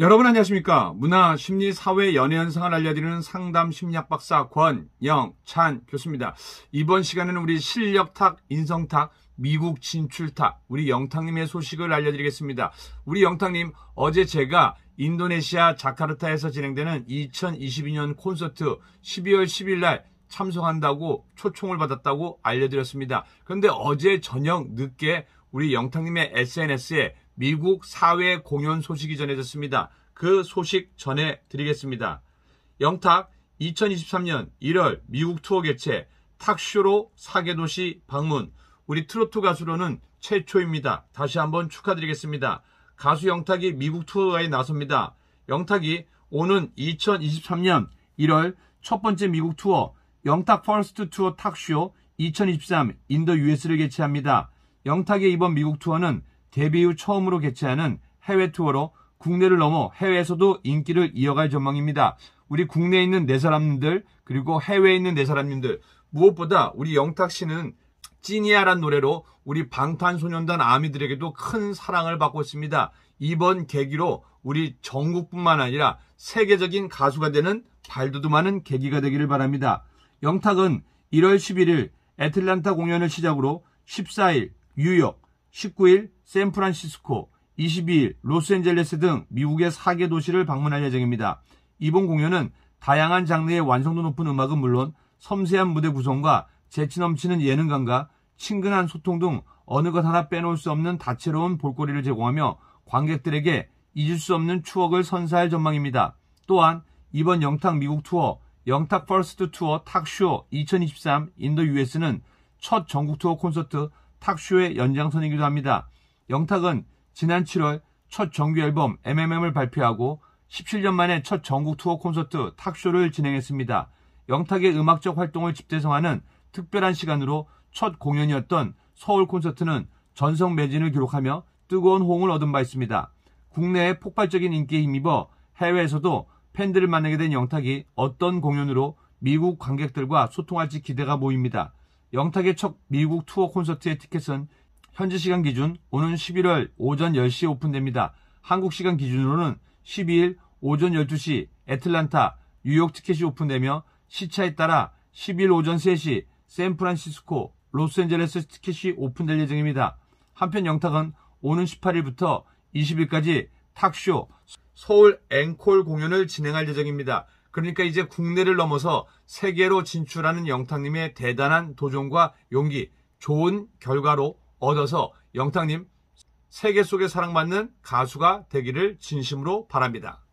여러분 안녕하십니까? 문화, 심리, 사회, 연애 현상을 알려드리는 상담 심리학 박사 권영찬 교수입니다. 이번 시간에는 우리 실력탁, 인성탁, 미국 진출탁, 우리 영탁님의 소식을 알려드리겠습니다. 우리 영탁님, 어제 제가 인도네시아 자카르타에서 진행되는 2022년 콘서트 12월 10일 날 참석한다고 초청을 받았다고 알려드렸습니다. 그런데 어제 저녁 늦게 우리 영탁님의 SNS에 미국 사회 공연 소식이 전해졌습니다. 그 소식 전해드리겠습니다. 영탁 2023년 1월 미국 투어 개최 탁쇼로 사계도시 방문 우리 트로트 가수로는 최초입니다. 다시 한번 축하드리겠습니다. 가수 영탁이 미국 투어에 나섭니다. 영탁이 오는 2023년 1월 첫 번째 미국 투어 영탁 퍼스트 투어 탁쇼 2023 인더 US를 개최합니다. 영탁의 이번 미국 투어는 데뷔 후 처음으로 개최하는 해외 투어로 국내를 넘어 해외에서도 인기를 이어갈 전망입니다. 우리 국내에 있는 내네 사람들 그리고 해외에 있는 내네 사람님들 무엇보다 우리 영탁 씨는 찐이야란 노래로 우리 방탄소년단 아미들에게도 큰 사랑을 받고 있습니다. 이번 계기로 우리 전국뿐만 아니라 세계적인 가수가 되는 발돋움하는 계기가 되기를 바랍니다. 영탁은 1월 11일 애틀란타 공연을 시작으로 14일 뉴욕, 19일 샌프란시스코, 22일 로스앤젤레스 등 미국의 4개 도시를 방문할 예정입니다. 이번 공연은 다양한 장르의 완성도 높은 음악은 물론 섬세한 무대 구성과 재치 넘치는 예능감과 친근한 소통 등 어느 것 하나 빼놓을 수 없는 다채로운 볼거리를 제공하며 관객들에게 잊을 수 없는 추억을 선사할 전망입니다. 또한 이번 영탁 미국 투어, 영탁 퍼스트 투어 탁쇼 2023 인더 US는 첫 전국 투어 콘서트 탁쇼의 연장선이기도 합니다. 영탁은 지난 7월 첫 정규 앨범 MMM을 발표하고 17년 만에 첫 전국 투어 콘서트 탁쇼를 진행했습니다. 영탁의 음악적 활동을 집대성하는 특별한 시간으로 첫 공연이었던 서울 콘서트는 전성 매진을 기록하며 뜨거운 호응을 얻은 바 있습니다. 국내의 폭발적인 인기에 힘입어 해외에서도 팬들을 만나게 된 영탁이 어떤 공연으로 미국 관객들과 소통할지 기대가 모입니다. 영탁의 첫 미국 투어 콘서트의 티켓은 현지 시간 기준 오는 11월 오전 10시 오픈됩니다. 한국 시간 기준으로는 12일 오전 12시 애틀란타, 뉴욕 티켓이 오픈되며 시차에 따라 10일 오전 3시 샌프란시스코, 로스앤젤레스 티켓이 오픈될 예정입니다. 한편 영탁은 오는 18일부터 20일까지 탁쇼 서울 앵콜 공연을 진행할 예정입니다. 그러니까 이제 국내를 넘어서 세계로 진출하는 영탁님의 대단한 도전과 용기, 좋은 결과로 얻어서 영탁님 세계 속에 사랑받는 가수가 되기를 진심으로 바랍니다.